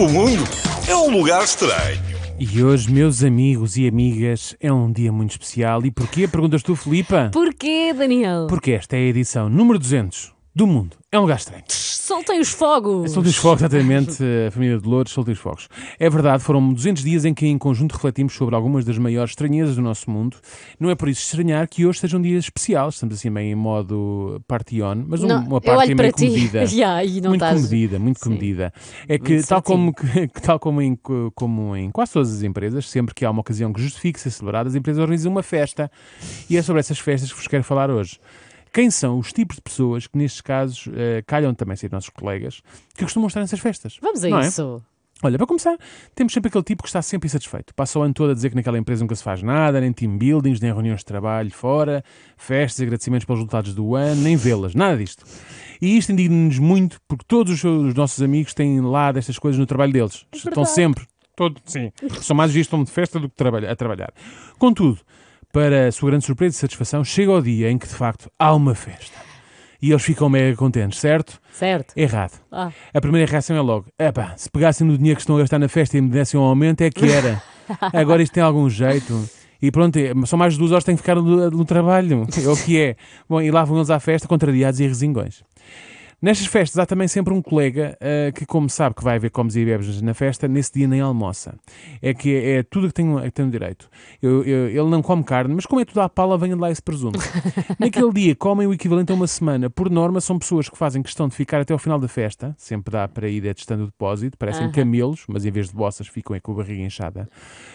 O mundo é um lugar estranho. E hoje, meus amigos e amigas, é um dia muito especial. E porquê? Perguntas tu, Filipa? Porquê, Daniel? Porque esta é a edição número 200 do Mundo é um lugar estranho. Soltem os fogos! Soltem os fogos, exatamente, a família de Lourdes, soltem os fogos. É verdade, foram 200 dias em que em conjunto refletimos sobre algumas das maiores estranhezas do nosso mundo. Não é por isso estranhar que hoje seja um dia especial, estamos assim meio em modo party on, mas não, uma parte meio comedida. yeah, muito estás... comedida, muito Sim. comedida. É que muito tal, como, que, tal como em, como em quase todas as empresas, sempre que há uma ocasião que justifique ser celebrada, as empresas organizam uma festa. E é sobre essas festas que vos quero falar hoje quem são os tipos de pessoas que, nestes casos, uh, calham também ser nossos colegas, que costumam estar nessas festas. Vamos a é? isso. É? Olha, para começar, temos sempre aquele tipo que está sempre insatisfeito. Passa o ano todo a dizer que naquela empresa nunca se faz nada, nem team buildings, nem reuniões de trabalho fora, festas, agradecimentos pelos resultados do ano, nem vê-las, nada disto. E isto indigna-nos muito porque todos os, nossos amigos têm lá destas coisas no trabalho deles. É Estão sempre, todo, sim, são mais vistos de festa do que a trabalhar. Contudo, para a sua grande surpresa e satisfação, chega o dia em que de facto há uma festa. E eles ficam mega contentes, certo? Certo. Errado. Ah. A primeira reação é logo: epá, se pegassem no dinheiro que estão a gastar na festa e me dessem um aumento, é que era. Agora isto tem algum jeito. E pronto, é, são mais de duas horas que têm que ficar no, no trabalho. É o que é. Bom, e lá vão eles à festa, contrariados e resingões. Nestas festas há também sempre um colega uh, que, como sabe que vai haver comes e bebes na festa, nesse dia nem almoça. É que é, é tudo que tem, é que tem direito. Eu, eu, ele não come carne, mas como é tudo à pala, venha de lá esse presunto. Naquele dia comem o equivalente a uma semana. Por norma, são pessoas que fazem questão de ficar até ao final da festa. Sempre dá para ir atestando o depósito. Parecem uhum. camelos, mas em vez de bossas ficam é com a barriga inchada.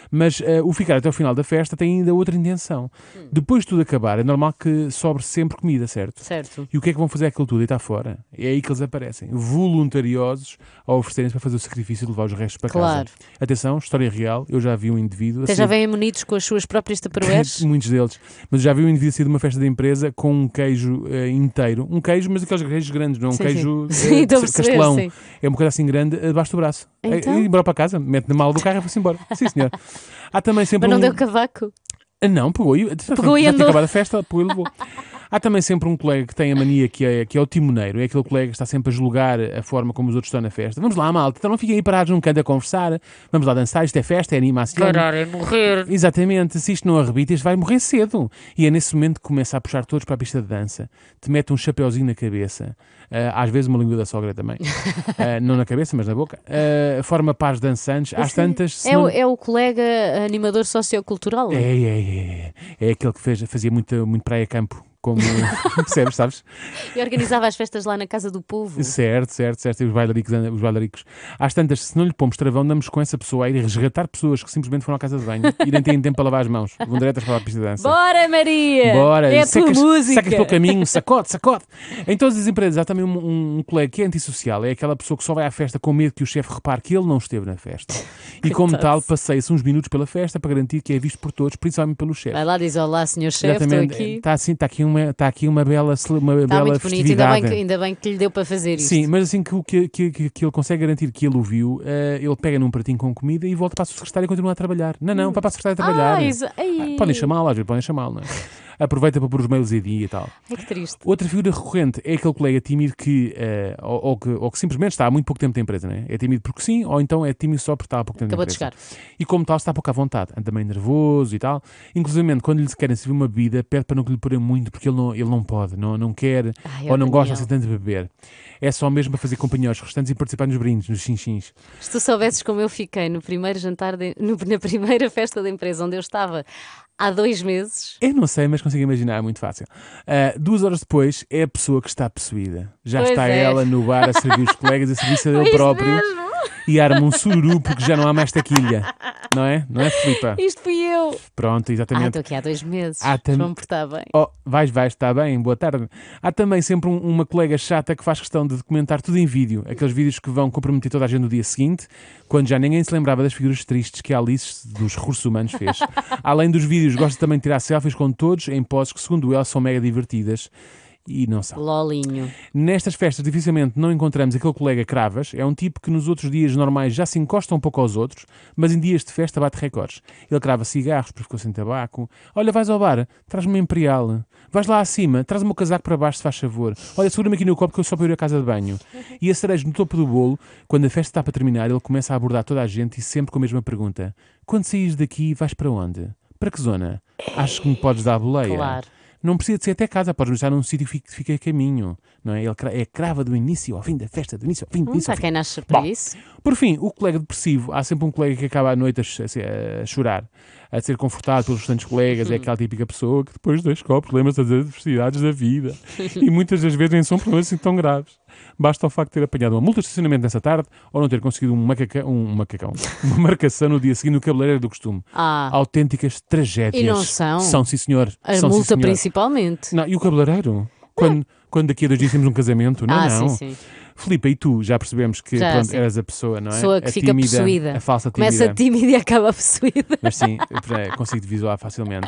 Mas uh, o ficar até ao final da festa tem ainda outra intenção. Hum. Depois de tudo acabar, é normal que sobre sempre comida, certo? Certo. E o que é que vão fazer aquilo tudo e está fora? É aí que eles aparecem, voluntariosos a oferecerem-se para fazer o sacrifício de levar os restos para claro. casa. Atenção, história real, eu já vi um indivíduo... Até já vêm munidos com as suas próprias taparoeiras? muitos deles. Mas já vi um indivíduo sair de uma festa de empresa com um queijo uh, inteiro. Um queijo, mas aqueles queijos grandes, não é um sim, queijo sim. Uh, castelão. É uma coisa assim grande, abaixo do braço. Então? embora para casa, mete na mala do carro e vai-se embora. sim, senhor. Há também sempre Mas não um... deu cavaco? Ah, não, pegou e, pegou e andou. acabado a festa, pegou e levou. Há também sempre um colega que tem a mania que é, que é o timoneiro, é aquele colega que está sempre a julgar a forma como os outros estão na festa. Vamos lá, malta, então não fiquem aí parados num canto a conversar, vamos lá dançar, isto é festa, é animação. Parar é morrer. Exatamente, se isto não arrebita, isto vai morrer cedo. E é nesse momento que começa a puxar todos para a pista de dança, te mete um chapéuzinho na cabeça, ah, às vezes uma língua da sogra também, ah, não na cabeça, mas na boca, ah, forma pares dançantes, às tantas. É, é o colega animador sociocultural. É? É, é, é, é, é aquele que fez, fazia muito, muito praia-campo como percebes, sabes? E organizava as festas lá na Casa do Povo. Certo, certo, certo. E os bailaricos, eh, os bailaricos. Às tantas, se não lhe pomos travão, andamos com essa pessoa a ir resgatar pessoas que simplesmente foram à casa de banho e nem têm tempo para lavar as mãos. Vão diretas para a pista de dança. Bora, Maria! Bora! É a secas, música! Sacas pelo caminho, sacode, sacode! Em todas as empresas há também um, um colega que é antissocial, é aquela pessoa que só vai à festa com medo que o chefe repare que ele não esteve na festa. E como tal, passeia-se uns minutos pela festa para garantir que é visto por todos, principalmente pelo chefe. Vai lá, diz olá, senhor chefe, estou aqui. Está assim, está aqui um uma, está aqui uma bela, uma está bela muito ainda bem, que, ainda bem que lhe deu para fazer isso. Sim, mas assim que, que, que, que ele consegue garantir que ele o viu, uh, ele pega num pratinho com comida e volta para a secretária e continua a trabalhar. Não, não, hum. para a secretária a trabalhar. Ah, isso, ah, podem chamá-lo, às vezes podem chamá-lo, não é? aproveita para pôr os mails a dia e tal. Ai, que triste. Outra figura recorrente é aquele colega tímido que, uh, ou, ou, que, ou que simplesmente está há muito pouco tempo na empresa, não é? É tímido porque sim, ou então é tímido só porque está há pouco tempo Acabou na empresa. Acabou de chegar. E como tal, está pouco à vontade, anda meio nervoso e tal. Inclusive, quando lhe querem servir uma bebida, pede para não lhe porem muito, porque ele não, ele não pode, não, não quer, Ai, é ou não Daniel. gosta assim tanto de beber. É só mesmo para fazer companhia aos restantes e participar nos brindes, nos xinxins. Se tu soubesses como eu fiquei no primeiro jantar, de, no, na primeira festa da empresa onde eu estava, há dois meses. Eu não sei, mas consigo imaginar, é muito fácil. Uh, duas horas depois é a pessoa que está possuída. Já pois está é. ela no bar a servir os colegas, a servir-se a ele próprio. Mesmo. É, e arma um sururu porque já não há mais taquilha. Não é? Não é, Filipe? Isto fui eu. Pronto, exatamente. Ah, estou aqui há dois meses. Há tam... Vou me portar bem. Oh, vais, vais, está bem, boa tarde. Há também sempre um, uma colega chata que faz questão de documentar tudo em vídeo. Aqueles vídeos que vão comprometer toda a gente no dia seguinte, quando já ninguém se lembrava das figuras tristes que a Alice dos Recursos Humanos fez. Além dos vídeos, gosta também de tirar selfies com todos em poses que, segundo ela, são mega divertidas e não são. Lolinho. Nestas festas dificilmente não encontramos aquele colega Cravas, é um tipo que nos outros dias normais já se encosta um pouco aos outros, mas em dias de festa bate recordes. Ele crava cigarros porque ficou sem tabaco. Olha, vais ao bar, traz-me uma imperial. Vais lá acima, traz-me o casaco para baixo, se faz favor. Olha, segura-me aqui no copo que eu só para ir à casa de banho. E a cereja no topo do bolo, quando a festa está para terminar, ele começa a abordar toda a gente e sempre com a mesma pergunta. Quando saís daqui, vais para onde? Para que zona? Acho que me podes dar a boleia. Claro não precisa de ser até casa, podes deixar num sítio que fica a caminho, não é? Ele é crava do início ao fim da festa, do início ao fim, do hum, quem nasce para isso. Por fim, o colega depressivo, há sempre um colega que acaba à noite a, a chorar, a ser confortado pelos restantes colegas, hum. é aquela típica pessoa que depois de dois copos lembra-se das adversidades da vida e muitas das vezes nem são problemas assim tão graves basta o facto de ter apanhado uma multa de estacionamento nessa tarde ou não ter conseguido um, macaca, um macacão, uma marcação no dia seguinte no cabeleireiro do costume. Ah. Autênticas tragédias. E não são? São, sim, senhor. A são, multa, sim, senhor. principalmente. Não, e o cabeleireiro? Quando, quando daqui a dois dias temos um casamento? Não, ah, não. Sim, sim. Filipe, e tu já percebemos que já, pronto, eras a pessoa, não é? Pessoa que a fica tímida, possuída. A falsa tímida. Começa tímida e acaba possuída. Mas sim, é, consigo visualizar facilmente.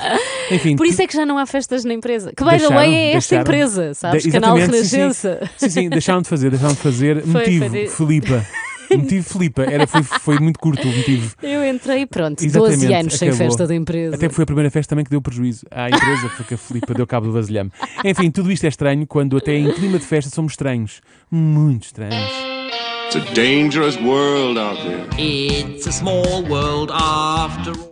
Enfim, Por isso é que já não há festas na empresa. Que, by the way, é esta empresa, sabes? De, Canal Renascença. Sim sim, sim, sim, deixaram de fazer, deixaram de fazer. Foi, Motivo, foi de... O motivo Filipa era, foi, foi muito curto o motivo. Eu entrei, pronto, Exatamente, 12 anos acabou. sem festa da empresa. Até foi a primeira festa também que deu prejuízo à empresa, porque a Filipa deu cabo do vasilhame. Enfim, tudo isto é estranho quando até em clima de festa somos estranhos. Muito estranhos. It's a dangerous world out there. It's a small world after all.